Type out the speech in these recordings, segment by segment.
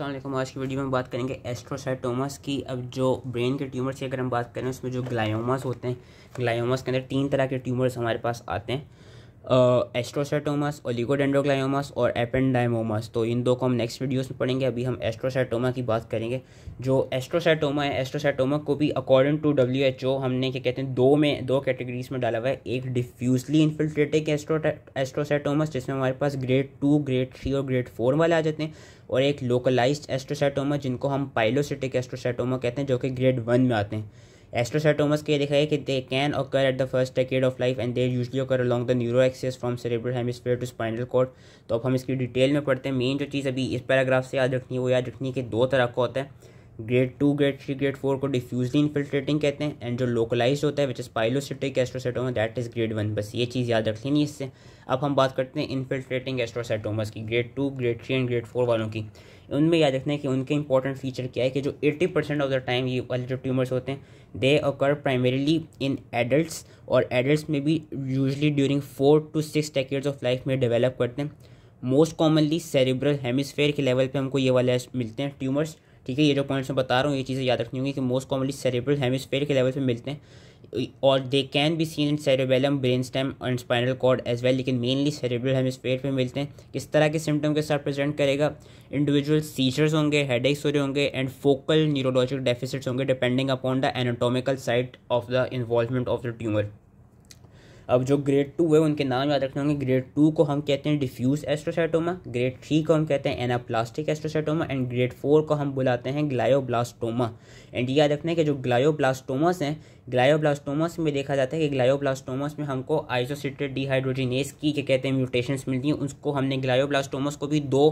असलम आज की वीडियो में बात करेंगे एस्ट्रोसाइटोमस की अब जो ब्रेन के ट्यूमर्स की अगर हम बात करें उसमें जो ग्लायोमास होते हैं ग्लायोमास के अंदर तीन तरह के ट्यूमर्स हमारे पास आते हैं एस्ट्रोसाइटोमास ओलिगोडेंड्रोग्लायोमस और एपेंडाइमोमास तो इन दो को हम नेक्स्ट वीडियोस में पढ़ेंगे अभी हम एस्ट्रोसाइटोमा की बात करेंगे जो एस्ट्रोसाइटोमा है एस्ट्रोसाइटोमा को भी according to W H O हमने क्या कहते हैं दो में दो कैटेगरीज में डाला हुआ है एक डिफ्यूजली इन्फिल्ट्रेटिक एस्ट्रोसाइटोमास जिसमें हमारे पास ग्रेड टू ग्रेड थ्री और ग्रेड फोर वाले आ जाते हैं और एक लोकलाइज्ड एस्ट्रोसाइटोमा जिनको हम पाइलोसिटिक एस्ट्रोसाइटोमा कहते हैं जो कि ग्रेड वन में आते हैं एस्ट्रोसाइटोमस के देखा है कि can occur at the first first of life and they usually occur along the neuro axis from cerebral hemisphere to spinal cord तो अब हम इसकी डिटेल में पढ़ते हैं मेन जो चीज़ अभी इस पैराग्राफ से याद रखनी है वो याद रखनी है कि दो तरह का होता है grade two grade three grade four को डिफ्यूजली इन्फिल्ट्रेटिंग कहते हैं एंड जो लोकलाइज होता है which is pilocytic astrocytoma that is grade one बस ये चीज़ याद रख लेनी इससे अब हम बात करते हैं इन्फिल्ट्रेटिंग एस्ट्रोसाइटोमस की grade two grade three and grade four वालों की उनमें याद रखना है कि उनके इंपॉर्टेंट फीचर क्या है कि जो 80 परसेंट ऑफ द टाइम ये वाले जो ट्यूमर्स होते हैं they occur primarily in adults और एडल्ट्स में भी usually during four to six decades of life में डेवलप करते हैं मोस्ट कॉमनली सेरिब्रल हेमिसफेयर के लेवल पर हमको ये वाले मिलते हैं ट्यूमर्स ठीक है ये जो पॉइंट्स मैं बता रहा हूँ ये चीज़ें याद रखनी होंगी कि मोस्ट कॉमनली सेरिब्रल हेमिसफेयर के लेवल पर मिलते हैं और they can be seen in cerebellum brain stem and spinal cord as well लेकिन मेनली हम स्पेट में मिलते हैं किस तरह के सिम्टम के साथ प्रेजेंट करेगा इंडिविजुअल सीजर्स होंगे हेड हो रहे होंगे एंड फोकल न्यूरोलॉजिकल डेफिसिट्स होंगे depending upon the anatomical site of the involvement of the tumour अब जो ग्रेड टू है उनके नाम याद रखने होंगे ग्रेड टू को हम कहते हैं डिफ्यूज एस्ट्रोसाइटोमा ग्रेड थ्री को हम कहते हैं anaplastic astrocytoma and grade four को हम बुलाते हैं ग्लायोब्लास्टोमा एंड याद रखना है कि जो ग्लायोब्लास्टोमास हैं ग्लायोब्लास्टोमास में देखा जाता है कि ग्लायोब्लास्टोमास में हमको आइसोसिटेड डिहाइड्रोजिनेस की के कहते हैं म्यूटेशंस मिलती हैं उसको हमने ग्लायोब्लास्टोमास को भी दो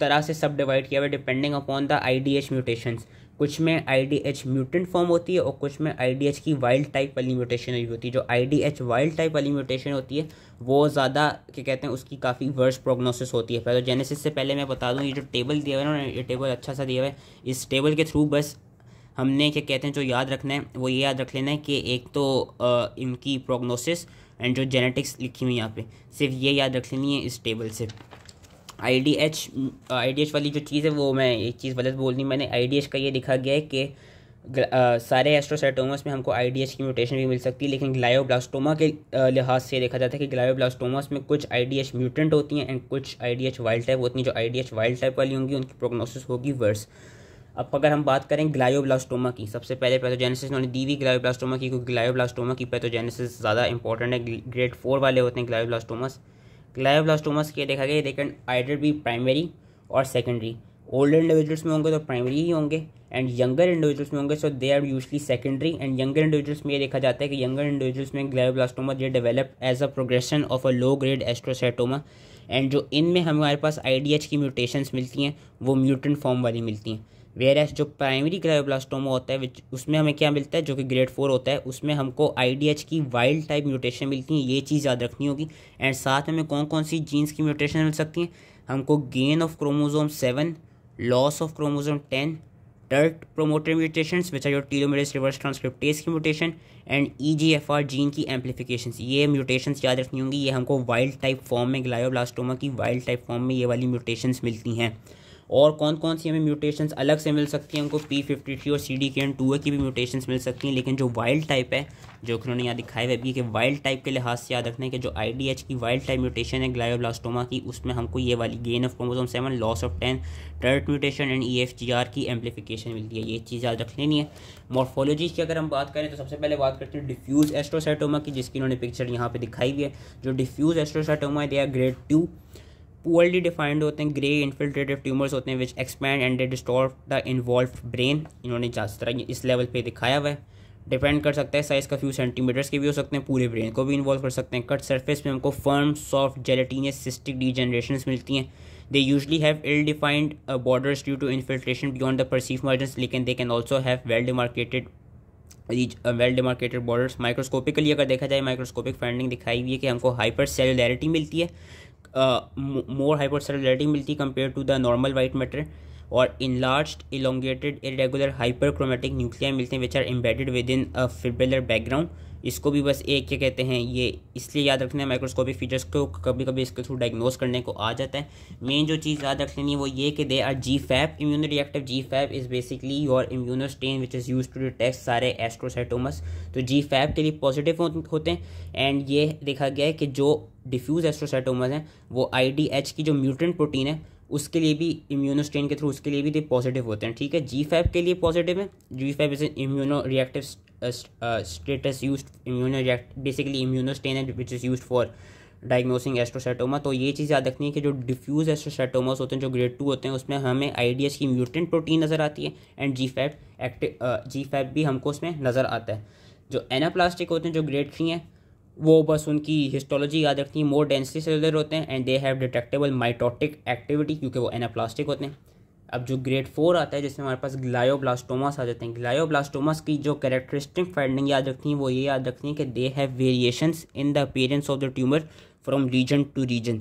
तरह से सब डिवाइड किया हुआ depending upon the I D H mutations कुछ में आईडीएच म्यूटेंट फॉर्म होती है और कुछ में आईडीएच की वाइल्ड टाइप वाली म्यूटेशन होती है जो आईडीएच वाइल्ड टाइप वाली म्यूटेशन होती है वो ज़्यादा क्या कहते हैं उसकी काफ़ी वर्ष प्रोग्नोसिस होती है पहले जेनेसिस से पहले मैं बता दूँ ये जो टेबल दिया हुआ है ना ये टेबल अच्छा सा दिया हुआ है इस टेबल के थ्रू बस हमने क्या कहते हैं जो याद रखना है वो ये याद रख लेना है कि एक तो आ, इनकी प्रोग्नोसिस एंड जो जेनेटिक्स लिखी हुई यहाँ पे सिर्फ ये याद रख लेनी है इस टेबल से I D H I D H वाली जो चीज़ है वो मैं एक चीज़ गलत बोल दी मैंने आई डी एच का ये लिखा गया है कि uh, सारे एस्ट्रोसाइटोमस में हमको आई डी एच की म्यूटेशन भी मिल सकती है लेकिन ग्लायोब्लास्टोमा के uh, लिहाज से देखा जाता है कि ग्लायोब्लास्टोमास में कुछ आई डी एच म्यूटेंट होती हैं एंड कुछ I D H wild type होती हैं जो I D H wild type वाली होंगी उनकी प्रोग्नोसिस होगी वर्स अब अगर हम बात करें ग्लायोब्लास्टोमा की सबसे पहले पैथोजेनेसिस उन्होंने दी हुई ग्लायोब्लास्टोमा की क्योंकि ग्लायोब्लास्टोमा की पैथोजेनेसिस ज़्यादा इंपॉर्टेंट है ग्रेड फोर वाले होते हैं ग्लायोब्लास्टोमस ग्लायोब्लास्टोमास के देखा गया they can either be primary और सेकेंडरी ओल्डर इंडिविजुअल्स में होंगे तो प्राइमरी ही होंगे एंड यंगर इंडिविजुअल्स में होंगे so they are usually secondary and younger individuals में ये देखा जाता है कि यंगर इंडिविजुअल्स में ग्लायोब्लास्टोमा ये develop as a progression of a low grade astrocytoma and जो इनमें हमारे पास आई की म्यूटेशंस मिलती हैं वो म्यूटेंट फॉर्म वाली मिलती हैं वेयर एस जो प्राइमरी ग्लायोब्लास्टोमा होता है विच उसमें हमें क्या मिलता है जो कि ग्रेड फोर होता है उसमें हमको आई की वाइल्ड टाइप म्यूटेशन मिलती हैं ये चीज़ याद रखनी होगी एंड साथ में हमें कौन कौन सी जीन्स की म्यूटेशन मिल सकती हैं हमको gain of chromosome seven loss of chromosome ten TERT promoter mutation which are your telomerase reverse transcriptase की mutation and E G F R gene की एम्पलीफिकेशन ये म्यूटेशन याद रखनी होंगी ये हमको वाइल्ड टाइप फॉर्म में ग्लायोब्लास्टोमा की वाइल्ड टाइप फॉर्म में ये वाली म्यूटेशंस मिलती हैं और कौन कौन सी हमें म्यूटेशंस अलग से मिल सकती हैं उनको पी फिफ्टी थ्री और C D K N two A की भी म्यूटेशंस मिल सकती हैं लेकिन जो वाइल्ड टाइप है जो कि उन्होंने यहाँ दिखाई है अभी कि वाइल्ड टाइप के लिहाज से याद रखना है कि जो आई डी एच की वाइल्ड टाइप म्यूटेशन है ग्लायोब्लास्टोमा की उसमें हमको ये वाली gain of chromosome seven loss of ten TERT mutation and E F G R की एम्पलीफिकेशन मिलती है ये चीज़ याद रख लेनी है मॉर्फोलॉजी की अगर हम बात करें तो सबसे पहले बात करते हैं डिफ्यूज़ एस्ट्रोसाइटोमा की जिसकी उन्होंने पिक्चर यहाँ पर दिखाई हुई है जो डिफ्यूज़ एस्ट्रोसाइटोमा दिया ग्रेड टू पुअरली डिफाइंड होते हैं ग्रे इन्फिल्ट्रेटिव ट्यूमर्स होते हैं which expand and distort the involve brain इन्होंने जिस तरह इस लेवल पे दिखाया हुआ है डिपेंड कर सकता है साइज़ का फ्यू सेंटीमीटर्स के भी हो सकते हैं पूरे ब्रेन को भी इन्वॉल्व कर सकते हैं कट सरफेस में हमको firm soft gelatinous cystic degeneration मिलती हैं they usually have ill defined borders due to infiltration beyond the perceived margins लेकिन they can also have well demarcated well demarcated borders microscopically अगर देखा जाए माइक्रोस्कोपिक फाइंडिंग दिखाई हुई है कि हमको हाइपर सेलुलरिटी मिलती है मोर uh, हाइपरसेलुलरिटी मिलती compare to the normal white matter और enlarged elongated irregular hyperchromatic nuclei मिलते हैं which are embedded within a fibrillar background इसको भी बस एक क्या कहते हैं ये इसलिए याद रखना है माइक्रोस्कोपिक फीचर्स को कभी कभी इसके थ्रू डायग्नोज करने को आ जाता है मेन जो चीज़ याद रख लेनी है वो ये कि they are G FAP immunoreactive G FAP is basically your immunostain which is use to detect सारे एस्ट्रोसाइटोमस तो जी फैप के लिए पॉजिटिव होते हैं एंड ये देखा गया है कि जो डिफ्यूज़ एस्ट्रोसाइटोमस हैं वो आई डी एच की जो म्यूटेंट प्रोटीन है उसके लिए भी इम्यूनो स्ट्रेन के थ्रू उसके लिए भी पॉजिटिव होते हैं ठीक है जी फाइव के लिए पॉजिटिव है G five is immunoreactive status use immunoreact basically strain है which is use for diagnosing astrocytoma तो ये चीज़ याद रखनी है कि जो डिफ्यूज एस्ट्रोसाइटोमास होते हैं जो ग्रेड टू होते हैं उसमें हमें आई की म्यूटेंट प्रोटीन नज़र आती है and G five active G five भी हमको उसमें नज़र आता है जो एनाप्लास्टिक होते हैं जो ग्रेड थ्री हैं वो बस उनकी हिस्टोलॉजी याद रखती है मोर डेंसली सेलुलर होते हैं and they have detectable mitotic activity क्योंकि वो एनाप्लास्टिक होते हैं अब जो ग्रेड फोर आता है जिसमें हमारे पास ग्लायोब्लास्टोमास आ जाते हैं ग्लायोब्लास्टोमास की जो करेक्टरिस्टिक फाइंडिंग याद रखती हैं वो ये याद रखती हैं कि they have variations in the appearance of the tumour from region to region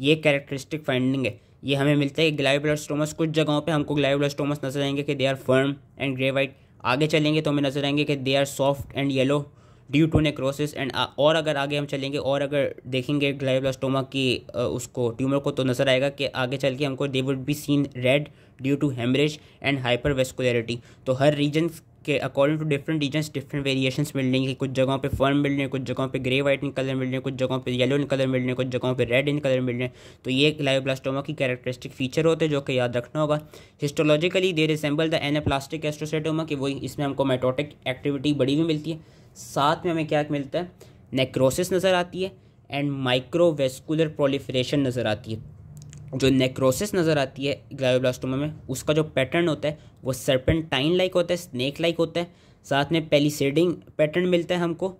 ये कैरेक्टरिस्टिक फाइंडिंग है ये हमें मिलता है ग्लायोब्लास्टोमस कुछ जगहों पर हमको ब्लास्टोमस नजर आएंगे कि they are firm and grey white आगे चलेंगे तो हमें नजर आएंगे कि they are soft and yellow due to necrosis and और अगर आगे हम चलेंगे और अगर देखेंगे ग्लाइब्लास्टोमा की uh, उसको ट्यूमर को तो नज़र आएगा कि आगे चल के हमको they would be seen red due to hemorrhage and vascularity तो हर रीजन के according to different regions different variations मिल रही है कुछ जगहों पे फर्म मिल रहे हैं कुछ जगहों पे ग्रे वाइट इन कलर मिल रहे हैं कुछ जगहों पे येलो इन कलर मिल रहे हैं कुछ जगहों पे रेड इन कलर मिल रहे हैं तो ये लाइब्लास्टोमा की कैरेक्टरिस्टिक फीचर होते हैं जो कि याद रखना होगा histologically they resemble the anaplastic astrocytoma कि वही इसमें हमको मेटोटिक एक्टिविटी बड़ी भी मिलती है साथ में हमें क्या मिलता है नेक्रोसिस नज़र आती है एंड माइक्रोवेस्कुलर प्रोलिफरेशन नज़र आती है जो नेक्रोसिस नज़र आती है ग्लायोब्लास्टोमा में उसका जो पैटर्न होता है वो सर्पेंटाइन लाइक होता है स्नेक लाइक होता है साथ में पेलिसेडिंग पैटर्न मिलता है हमको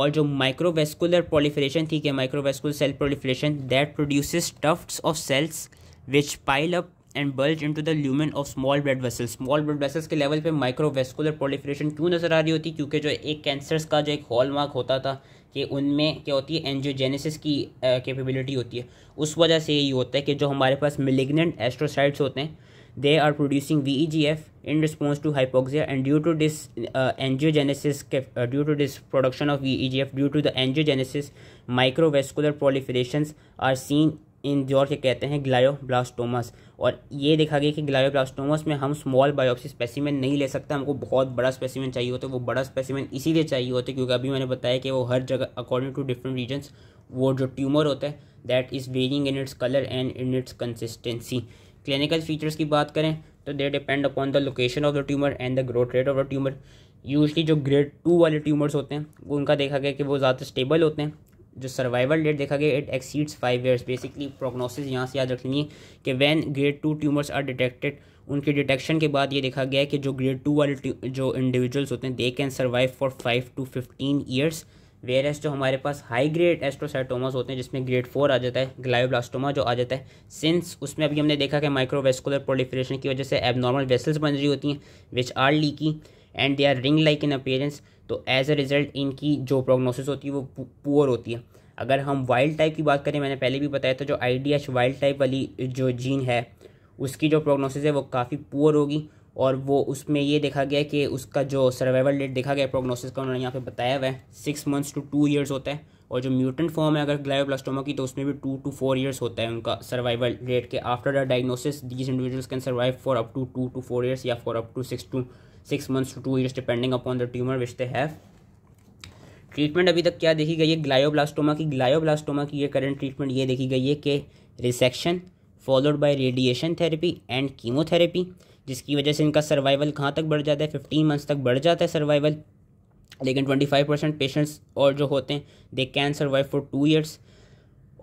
और जो माइक्रोवेस्कुलर प्रोलिफरेशन ठीक है microvascular cell proliferation that produces tuft of cells which pile up and bulge to the lumen of small blood vessels small blood vessels के लेवल पे माइक्रोवेस्कुलर पोलिफ्रेशन क्यों नज़र आ रही होती क्योंकि जो एक कैंसर्स का जो एक हॉलमार्क होता था कि उनमें क्या होती है एनजियोजेनेसिस की कैपेबिलिटी होती है उस वजह से यही होता है कि जो हमारे पास मिलिग्नेंट एस्ट्रोसाइड्स होते हैं they are producing V E G F in response to hypoxia and due to this angiogenesis due to this production of V E G F due to the angiogenesis microvascular proliferations are seen in जोर के कहते हैं ग्लायोब्लास्टोमस और ये देखा गया कि ग्लायोब्लास्टोमस में हम स्मॉल बायोप्सी स्पेसिमेन नहीं ले सकते हमको बहुत बड़ा स्पेसिमेन चाहिए होता है वो बड़ा स्पेसिमेन इसीलिए चाहिए होता है क्योंकि अभी मैंने बताया कि वो हर जगह अकॉर्डिंग टू डिफरेंट रीजन्स वो जो ट्यूमर होता है that is varying in its colour and in its consistency clinical features की बात करें तो they depend upon the location of the tumour and the growth rate of the tumour usually जो grade two वाले tumours होते हैं उनका देखा गया कि वो ज़्यादा स्टेबल होते हैं जो सर्वाइवल डेट देखा गया it exceeds five years basically prognosis यहाँ से याद रखनी है कि when grade two tumours are detected उनके डिटेक्शन के बाद ये देखा गया कि जो ग्रेड टू वाले जो इंडिविजुअल्स होते हैं they can survive for five to fifteen years whereas जो हमारे पास हाई ग्रेड एस्ट्रोसाइटोमास होते हैं जिसमें ग्रेड फोर आ जाता है ग्लायोब्लास्टोमा जो आ जाता है सिंस उसमें अभी हमने देखा कि माइक्रोवेस्कुलर प्रोलिफरेशन की वजह से एबनॉर्मल वेसल्स बन रही होती हैं which are leaky and they are ring like in appearance तो एज अ रिजल्ट इनकी जो प्रोग्नोसिस होती है वो पुअर होती है अगर हम वाइल्ड टाइप की बात करें मैंने पहले भी बताया था जो I D H wild type वाली जो जीन है उसकी जो प्रोग्नोसिस है वो काफ़ी पुअर होगी और वो उसमें ये देखा गया कि उसका जो सर्वाइवल डेट देखा गया प्रोग्नोसिस का उन्होंने यहाँ पे बताया हुआ है six months to two years होता है और जो म्यूटेंट फॉर्म है अगर ग्लायोप्लास्टोमा की तो उसमें भी टू टू फोर ईयर्स होता है उनका सर्वाइवल रेट के after the diagnosis these individuals can survive for up to two to four years या for up to six to six months to two years depending upon the tumour which they have treatment अभी तक क्या देखी गई है glioblastoma की ग्लायोब्लास्टोमा की ये करंट ट्रीटमेंट ये देखी गई है कि resection followed by radiation therapy and chemotherapy जिसकी वजह से इनका सर्वाइवल कहाँ तक बढ़ जाता है फिफ्टीन मंथ्स तक बढ़ जाता है सर्वाइवल लेकिन ट्वेंटी फाइव परसेंट पेशेंट्स और जो होते हैं they can survive for two years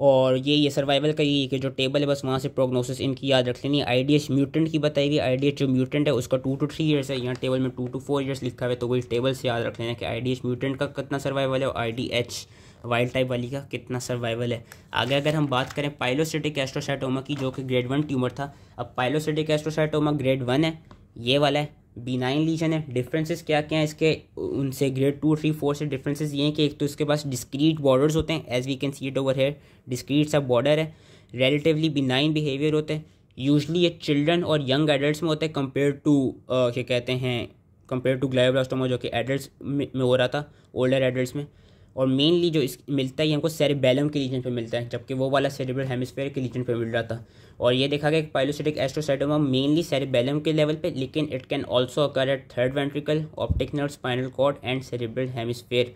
और ये ये सर्वाइवल का ये कि जो टेबल है बस वहाँ से प्रोग्नोसिस इनकी याद रख लेनी आई डी एच म्यूटेंट की बताई हुई आई डी एच जो म्यूटेंट है उसका टू टू थ्री ईयर्स है यहाँ टेबल में टू टू फोर ईयर्स लिखा हुआ है तो वही टेबल से याद रख लेना कि आई डी एच म्यूटेंट का कितना सर्वाइवल है और I D H wild type वाली का कितना सर्वाइवल है आगे अगर हम बात करें पाइलोसिटिक एस्ट्रोसाइटोमा की जो कि ग्रेड वन ट्यूमर था अब पाइलोसिटिक एस्ट्रोसाइटोमा ग्रेड वन है ये वाला है बीनाइन लीजन है डिफरेंसेस क्या क्या हैं इसके उनसे ग्रेड टू थ्री फोर से डिफरेंसेस ये हैं कि एक तो इसके पास डिस्क्रीट बॉर्डर्स होते हैं as we can see it over here discrete सा बॉर्डर है रेलिटिवली बिनाइन बिहेवियर होते हैं यूजली ये चिल्ड्रन और यंग एडल्ट में होते हैं कम्पेयर टू क्या कहते हैं कम्पेयर टू ग्लाइब्लास्टोमा जो कि एडल्ट में, में हो रहा था ओल्डर एडल्ट में और मेनली जो इस मिलता है ये हमको सेरेबेलम के रीजन पे मिलता है जबकि वो वाला सेरिब्रल हेमिसफेयर के रीजन पे मिल रहा था और ये देखा गया कि पाइलोसिटिक एस्ट्रोसाइटोमा मेनली सेरेबेलम के लेवल पे लेकिन it can also occur at third ventricle optic nerve spinal cord and cerebral hemisphere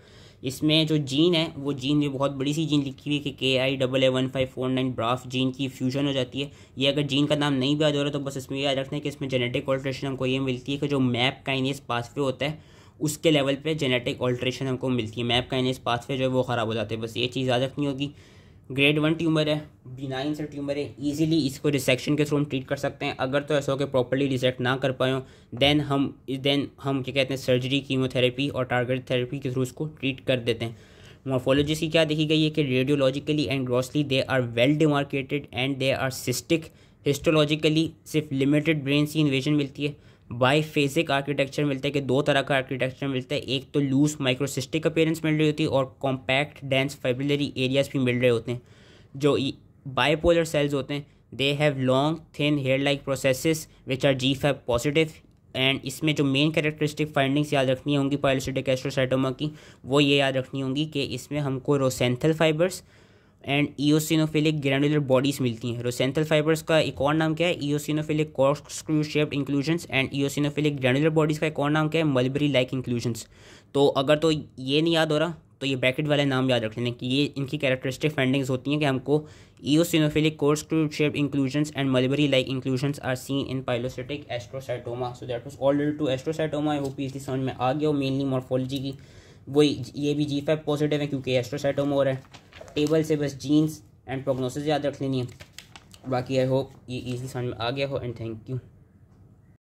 इसमें जो जीन है वो जीन भी बहुत बड़ी सी जीन लिखी हुई है कि K I double A one five four nine BRAF gene की फ्यूजन हो जाती है ये अगर जीन का नाम नहीं भी याद हो रहा तो बस इसमें याद रखना है कि इसमें जेनेटिक ऑल्ट्रेशन हमको ये मिलती है कि जो मैप काइनेस पासवे होता है उसके लेवल पे जेनेटिक ऑल्ट्रेशन हमको मिलती है मैप का इस पाथवे जो है वो ख़राब हो जाते हैं बस ये चीज़ याद रखनी होगी ग्रेड वन ट्यूमर है बिनाइन से ट्यूमर है इजीली इसको रिसेक्शन के थ्रू हम ट्रीट कर सकते हैं अगर तो ऐसा हो कि प्रॉपरली रिसेक्ट ना कर पाए देन हम देन हम क्या कहते हैं सर्जरी कीमोथेरेपी और टारगेट थेरेपी के थ्रू उसको ट्रीट कर देते हैं मोर्फोलॉजी की क्या देखी गई है कि radiologically and grossly they are well demarcated and they are cystic histologically सिर्फ लिमिटेड ब्रेन सी इन्वेजन मिलती है बाई फेजिक आर्किटेक्चर मिलता है कि दो तरह का आर्किटेक्चर मिलता है एक तो लूज माइक्रोसिस्टिक अपेयरेंस मिल रही होती है और कॉम्पैक्ट डेंस फेबुलरी एरियाज भी मिल रहे होते हैं जो बाईपोलर सेल्स होते हैं they have long thin hair like processes which are G FAP positive and इसमें जो मेन कैरेक्टरिस्टिक फाइंडिंग्स याद रखनी होंगी पायलोसिटिक एस्ट्रोसाइटोमा की वो ये याद रखनी होंगी कि इसमें हमको Rosenthal fibres and eosinophilic granular bodies मिलती हैं रोसेंथल तो फाइबर्स का एक और नाम क्या है eosinophilic screw shaped inclusions and eosinophilic granular bodies का एक और नाम क्या है मलबरी लाइक इंक्लूजन्स तो अगर तो ये नहीं याद हो रहा तो ये ब्रैकेट वाले नाम याद रख लेने कि ये इनकी कैरेक्टरिस्टिक फाइंडिंग्स होती हैं कि हमको eosinophilic crew shape inclusions and mulberry like inclusion are seen in pilocytic astrocytoma so that was already to astrocytoma पी होप डी समझ में आ गया हो मेनली मॉर्फोलॉजी की वही ये भी जी फाइव पॉजिटिव है क्योंकि एस्ट्रोसाइटोमा और है टेबल से बस जीन्स एंड प्रोग्नोसिस याद रख लेनी है बाकी आई होप ये इजी समझ में आ गया हो एंड थैंक यू